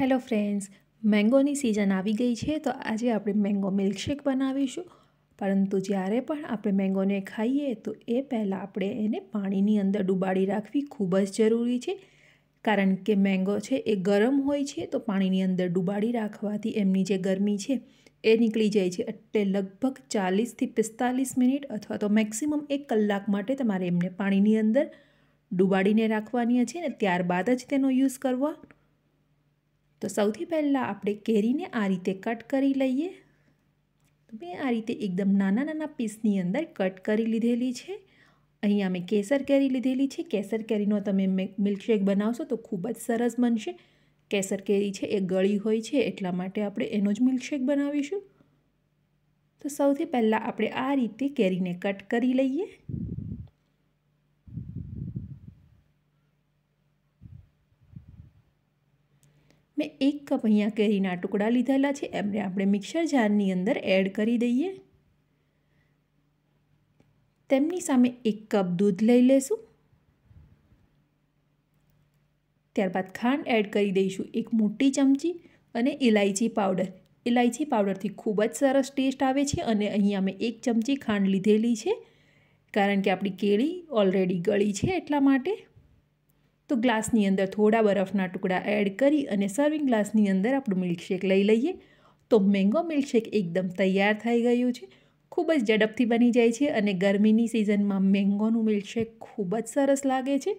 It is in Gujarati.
હેલો ફ્રેન્ડ્સ મેંગોની સિઝન આવી ગઈ છે તો આજે આપણે મેંગો મિલ્કશેક બનાવીશું પરંતુ જ્યારે પણ આપણે મેંગોને ખાઈએ તો એ પહેલાં આપણે એને પાણીની અંદર ડુબાડી રાખવી ખૂબ જ જરૂરી છે કારણ કે મેંગો છે એ ગરમ હોય છે તો પાણીની અંદર ડુબાડી રાખવાથી એમની જે ગરમી છે એ નીકળી જાય છે એટલે લગભગ ચાલીસથી પિસ્તાલીસ મિનિટ અથવા તો મેક્સિમમ એક કલાક માટે તમારે એમને પાણીની અંદર ડુબાડીને રાખવાની છે ને ત્યારબાદ જ તેનો યુઝ કરવા તો સૌથી પહેલાં આપણે કેરીને આ રીતે કટ કરી લઈએ તો મેં આ રીતે એકદમ નાના નાના પીસની અંદર કટ કરી લીધેલી છે અહીંયા મેં કેસર કેરી લીધેલી છે કેસર કેરીનો તમે મિલ્કશેક બનાવશો તો ખૂબ જ સરસ બનશે કેસર કેરી છે એ ગળી હોય છે એટલા માટે આપણે એનો જ મિલ્કશેક બનાવીશું તો સૌથી પહેલાં આપણે આ રીતે કેરીને કટ કરી લઈએ મેં એક કપ અહીંયા કેરીના ટુકડા લીધેલા છે એમને આપણે મિક્સર જારની અંદર એડ કરી દઈએ તેમની સામે એક કપ દૂધ લઈ લેશું ત્યારબાદ ખાંડ એડ કરી દઈશું એક મોટી ચમચી અને ઇલાયચી પાવડર ઇલાયચી પાવડરથી ખૂબ જ સરસ ટેસ્ટ આવે છે અને અહીંયા મેં એક ચમચી ખાંડ લીધેલી છે કારણ કે આપણી કેળી ઓલરેડી ગળી છે એટલા માટે તો ગ્લાસની અંદર થોડા બરફના ટુકડા એડ કરી અને સર્વિંગ ગ્લાસની અંદર આપણું મિલ્કશેક લઈ લઈએ તો મેંગો મિલ્કશેક એકદમ તૈયાર થઈ ગયું છે ખૂબ જ ઝડપથી બની જાય છે અને ગરમીની સિઝનમાં મેંગોનું મિલ્કશેક ખૂબ જ સરસ લાગે છે